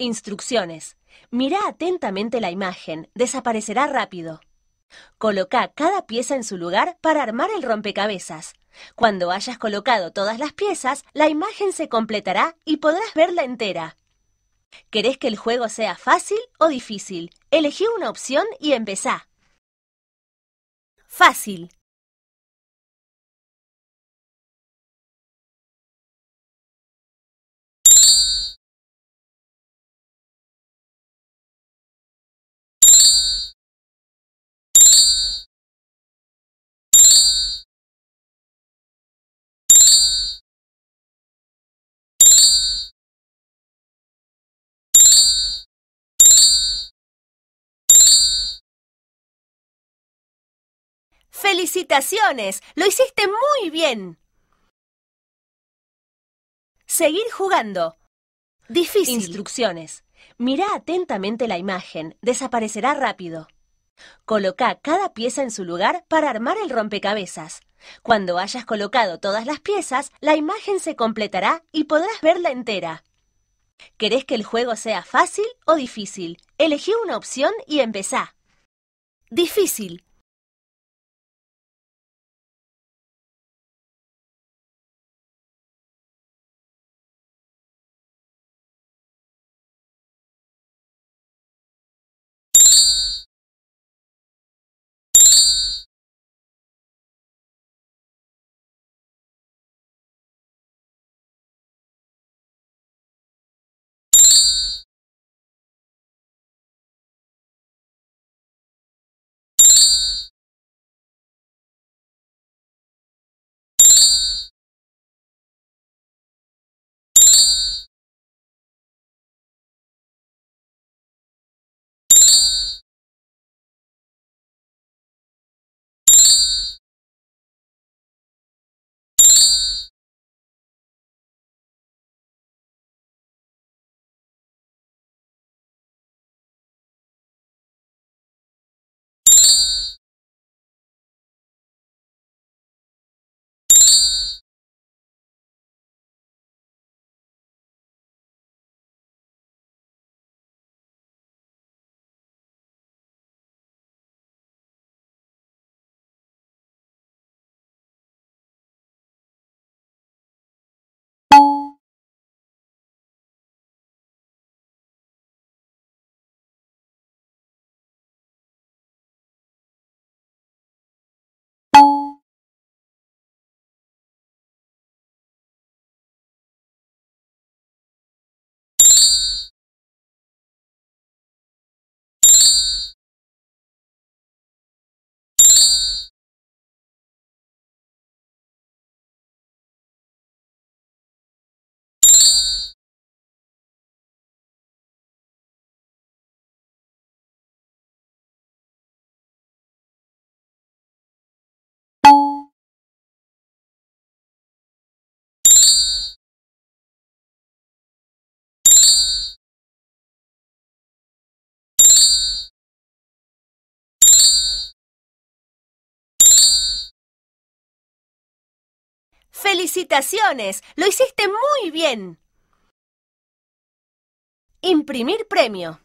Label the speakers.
Speaker 1: Instrucciones. Mira atentamente la imagen, desaparecerá rápido.
Speaker 2: Coloca cada pieza en su lugar para armar el rompecabezas. Cuando hayas colocado todas las piezas, la imagen se completará y podrás verla entera. ¿Querés que el
Speaker 1: juego sea fácil o difícil? Elegí una opción y empezá. Fácil. ¡Felicitaciones! ¡Lo hiciste muy bien! Seguir jugando. Difícil. Instrucciones.
Speaker 2: Mira atentamente la imagen. Desaparecerá rápido. Coloca cada pieza en su lugar para armar el rompecabezas. Cuando hayas colocado todas las piezas, la imagen se completará y podrás verla entera. ¿Querés que el juego sea fácil
Speaker 1: o difícil? Elegí una opción y empezá. Difícil. ¡Felicitaciones! ¡Lo hiciste muy bien! Imprimir premio.